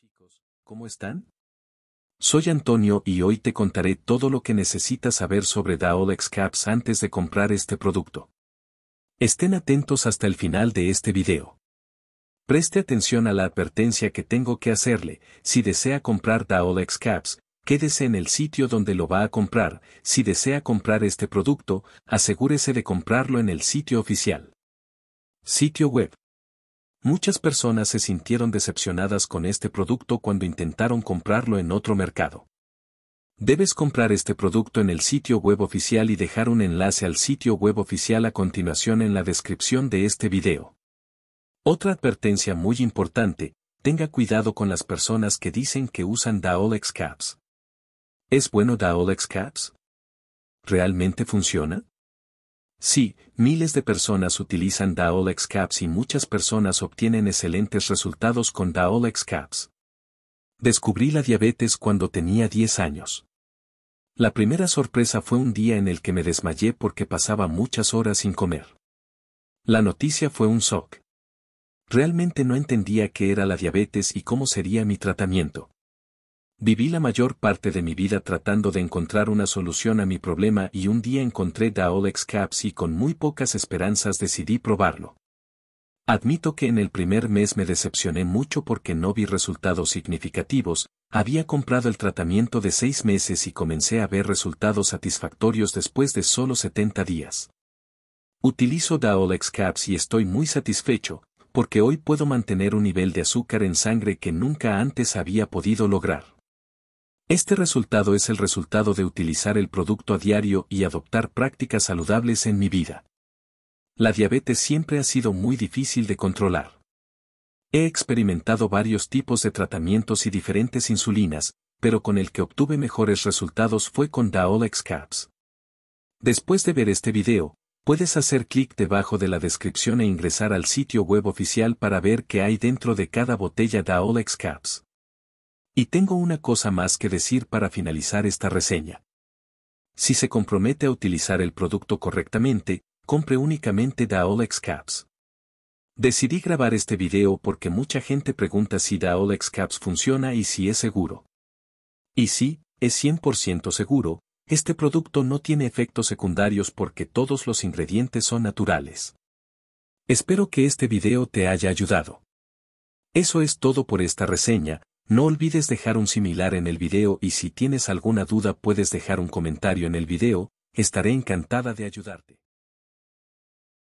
chicos, ¿cómo están? Soy Antonio y hoy te contaré todo lo que necesitas saber sobre Daolex Caps antes de comprar este producto. Estén atentos hasta el final de este video. Preste atención a la advertencia que tengo que hacerle, si desea comprar Daolex Caps, quédese en el sitio donde lo va a comprar, si desea comprar este producto, asegúrese de comprarlo en el sitio oficial. Sitio web. Muchas personas se sintieron decepcionadas con este producto cuando intentaron comprarlo en otro mercado. Debes comprar este producto en el sitio web oficial y dejar un enlace al sitio web oficial a continuación en la descripción de este video. Otra advertencia muy importante, tenga cuidado con las personas que dicen que usan Daolex Caps. ¿Es bueno Daolex Caps? ¿Realmente funciona? Sí, miles de personas utilizan Daolex Caps y muchas personas obtienen excelentes resultados con Daolex Caps. Descubrí la diabetes cuando tenía 10 años. La primera sorpresa fue un día en el que me desmayé porque pasaba muchas horas sin comer. La noticia fue un shock. Realmente no entendía qué era la diabetes y cómo sería mi tratamiento. Viví la mayor parte de mi vida tratando de encontrar una solución a mi problema y un día encontré Daolex Caps y con muy pocas esperanzas decidí probarlo. Admito que en el primer mes me decepcioné mucho porque no vi resultados significativos, había comprado el tratamiento de seis meses y comencé a ver resultados satisfactorios después de solo 70 días. Utilizo Daolex Caps y estoy muy satisfecho, porque hoy puedo mantener un nivel de azúcar en sangre que nunca antes había podido lograr. Este resultado es el resultado de utilizar el producto a diario y adoptar prácticas saludables en mi vida. La diabetes siempre ha sido muy difícil de controlar. He experimentado varios tipos de tratamientos y diferentes insulinas, pero con el que obtuve mejores resultados fue con Daolex Caps. Después de ver este video, puedes hacer clic debajo de la descripción e ingresar al sitio web oficial para ver qué hay dentro de cada botella Daolex Caps. Y tengo una cosa más que decir para finalizar esta reseña. Si se compromete a utilizar el producto correctamente, compre únicamente Daolex Caps. Decidí grabar este video porque mucha gente pregunta si Daolex Caps funciona y si es seguro. Y sí, es 100% seguro, este producto no tiene efectos secundarios porque todos los ingredientes son naturales. Espero que este video te haya ayudado. Eso es todo por esta reseña, no olvides dejar un similar en el video y si tienes alguna duda puedes dejar un comentario en el video, estaré encantada de ayudarte.